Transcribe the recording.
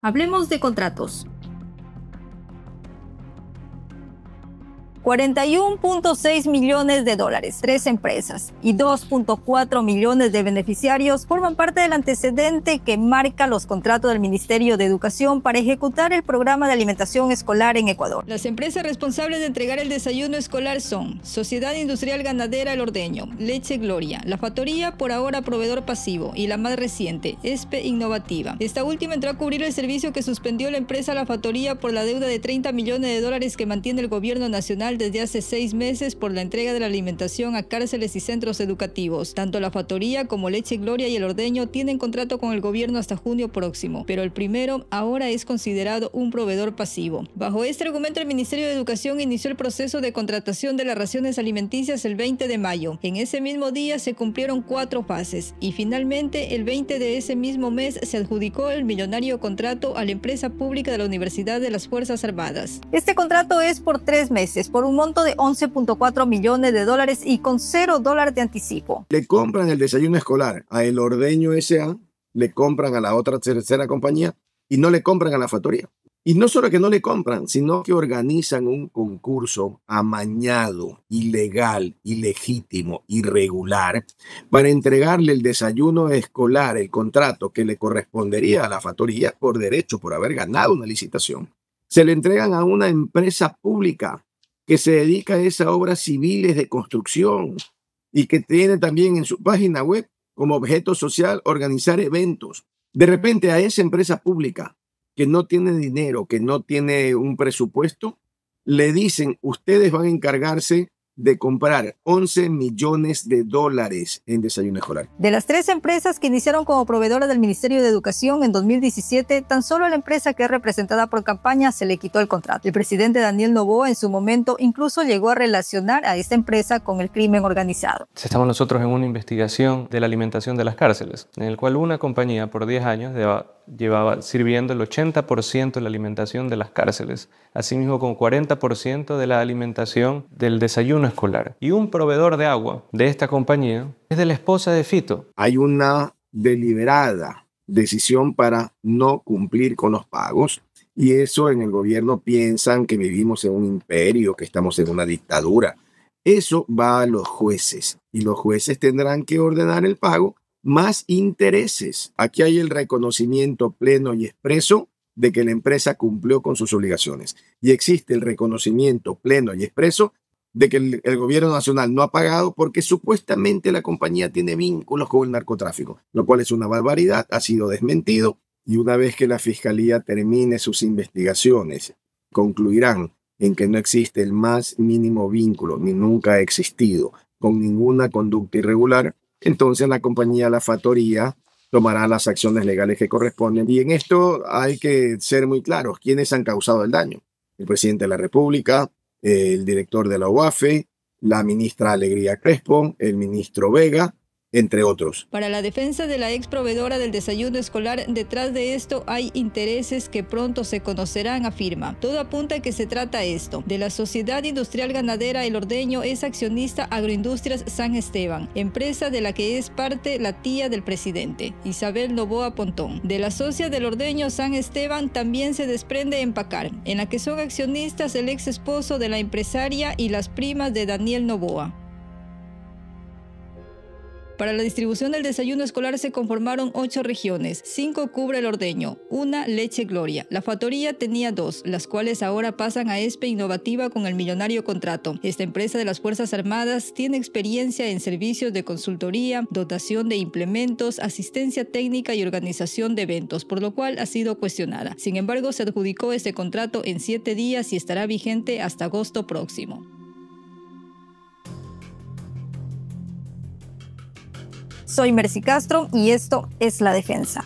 Hablemos de contratos. 41.6 millones de dólares, tres empresas y 2.4 millones de beneficiarios forman parte del antecedente que marca los contratos del Ministerio de Educación para ejecutar el programa de alimentación escolar en Ecuador. Las empresas responsables de entregar el desayuno escolar son Sociedad Industrial Ganadera El Ordeño, Leche Gloria, La Factoría, por ahora proveedor pasivo, y la más reciente, ESPE Innovativa. Esta última entró a cubrir el servicio que suspendió la empresa La Factoría por la deuda de 30 millones de dólares que mantiene el gobierno nacional desde hace seis meses por la entrega de la alimentación a cárceles y centros educativos. Tanto la factoría como Leche Gloria y el Ordeño tienen contrato con el gobierno hasta junio próximo, pero el primero ahora es considerado un proveedor pasivo. Bajo este argumento, el Ministerio de Educación inició el proceso de contratación de las raciones alimenticias el 20 de mayo. En ese mismo día se cumplieron cuatro fases y finalmente el 20 de ese mismo mes se adjudicó el millonario contrato a la empresa pública de la Universidad de las Fuerzas Armadas. Este contrato es por tres meses por un monto de 11.4 millones de dólares y con 0 dólares de anticipo. Le compran el desayuno escolar a El Ordeño S.A., le compran a la otra tercera compañía y no le compran a la factoría. Y no solo que no le compran, sino que organizan un concurso amañado, ilegal, ilegítimo, irregular, para entregarle el desayuno escolar, el contrato que le correspondería a la factoría por derecho, por haber ganado una licitación. Se le entregan a una empresa pública que se dedica a esas obras civiles de construcción y que tiene también en su página web como objeto social organizar eventos. De repente a esa empresa pública que no tiene dinero, que no tiene un presupuesto, le dicen, ustedes van a encargarse de comprar 11 millones de dólares en desayuno escolar. De las tres empresas que iniciaron como proveedoras del Ministerio de Educación en 2017, tan solo la empresa que es representada por campaña se le quitó el contrato. El presidente Daniel Novoa en su momento incluso llegó a relacionar a esta empresa con el crimen organizado. Estamos nosotros en una investigación de la alimentación de las cárceles, en el cual una compañía por 10 años llevaba sirviendo el 80% de la alimentación de las cárceles, asimismo con 40% de la alimentación del desayuno escolar. Y un proveedor de agua de esta compañía es de la esposa de Fito. Hay una deliberada decisión para no cumplir con los pagos. Y eso en el gobierno piensan que vivimos en un imperio, que estamos en una dictadura. Eso va a los jueces y los jueces tendrán que ordenar el pago más intereses. Aquí hay el reconocimiento pleno y expreso de que la empresa cumplió con sus obligaciones y existe el reconocimiento pleno y expreso de que el, gobierno nacional no ha pagado porque supuestamente la compañía tiene vínculos con el narcotráfico, lo cual es una barbaridad, ha sido desmentido y una vez que la fiscalía termine sus investigaciones, concluirán en que no existe el más mínimo vínculo, ni nunca ha existido, con ninguna conducta irregular, entonces la compañía La Factoría tomará las acciones legales que corresponden. Y en esto hay que ser muy claros quiénes han causado el daño. El presidente de la República, el director de la UAFE, la ministra Alegría Crespo, el ministro Vega, entre otros. Para la defensa de la ex proveedora del desayuno escolar, detrás de esto hay intereses que pronto se conocerán, afirma. Todo apunta a que se trata esto. De la Sociedad Industrial Ganadera El Ordeño es accionista Agroindustrias San Esteban, empresa de la que es parte la tía del presidente, Isabel Novoa Pontón. De la socia del Ordeño San Esteban también se desprende Empacar, en la que son accionistas el ex esposo de la empresaria y las primas de Daniel Novoa. Para la distribución del desayuno escolar se conformaron ocho regiones, cinco cubre el ordeño, una leche gloria. La factoría tenía dos, las cuales ahora pasan a ESPE Innovativa con el millonario contrato. Esta empresa de las Fuerzas Armadas tiene experiencia en servicios de consultoría, dotación de implementos, asistencia técnica y organización de eventos, por lo cual ha sido cuestionada. Sin embargo, se adjudicó este contrato en siete días y estará vigente hasta agosto próximo. Soy Mercy Castro y esto es La Defensa.